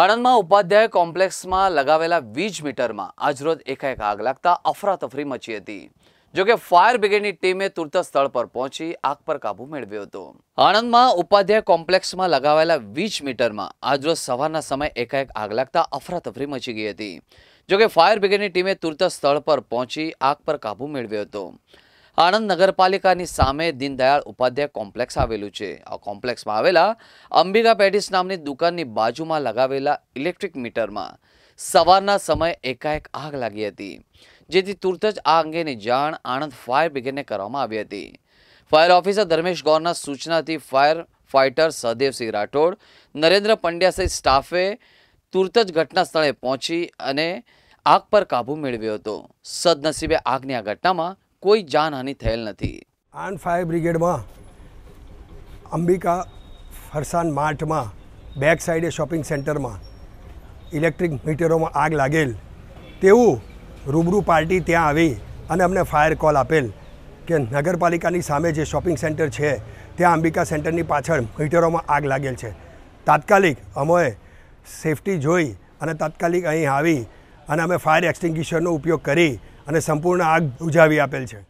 આણંદમાં ઉપાધ્યાય કોમ્પ્લેક્સમાં લગાવેલા વીજ મીટરમાં આજરોજ એકાએક આગ લાગતા અફરાતફરી મચી હતી જોકે ફાયર બ્રિગેડની ટીમે તુરત સ્થળ પર પહોંચી આગ પર કાબુ મેળવ્યો હતો આણંદમાં ઉપાધ્યાય કોમ્પ્લેક્સમાં લગાવેલા વીજ મીટરમાં આજરોજ સવારના સમયે એકાએક આગ લાગતા અફરાતફરી મચી ગઈ હતી જોકે ફાયર બ્રિગેડની ટીમે તુરત સ્થળ પર પહોંચી આગ પર કાબુ મેળવ્યો હતો આણંદ નગરપાલિકાની સામે દીનદયાળ ઉપાધ્યાય કોમ્પ્લેક્સ આવેલું છે આ કોમ્પ્લેક્સમાં આવેલા અંબિકા પેડિસ નામની દુકાનની બાજુમાં લગાવેલા ઇલેક્ટ્રિક મીટરમાં સવારના સમયે એકાએક આગ લાગી હતી જેથી તુરત જ આ અંગેની જાણ આણંદ ફાયર બ્રિગેડને કરવામાં આવી હતી ફાયર ઓફિસર ધર્મેશ ગૌરના સૂચનાથી ફાયર ફાઇટર સહદેવસિંહ રાઠોડ નરેન્દ્ર પંડ્યા સહિત સ્ટાફે તુરત જ ઘટના સ્થળે પહોંચી અને આગ પર કાબૂ મેળવ્યો હતો સદનસીબે આગની આ ઘટનામાં કોઈ જાનહાનિ થયેલ નથી આન ફાયર બ્રિગેડમાં અંબિકા ફરસાન માર્ટમાં બેક સાઈડે શોપિંગ સેન્ટરમાં ઇલેક્ટ્રિક મીટરોમાં આગ લાગેલ તેવું રૂબરૂ પાર્ટી ત્યાં આવી અને અમને ફાયર કોલ આપેલ કે નગરપાલિકાની સામે જે શોપિંગ સેન્ટર છે ત્યાં અંબિકા સેન્ટરની પાછળ મીટરોમાં આગ લાગેલ છે તાત્કાલિક અમોએ સેફટી જોઈ અને તાત્કાલિક અહીં આવી અને અમે ફાયર એક્સટિંગ્વિશરનો ઉપયોગ કરી અને સંપૂર્ણ આગ ઉજાવી આપેલ છે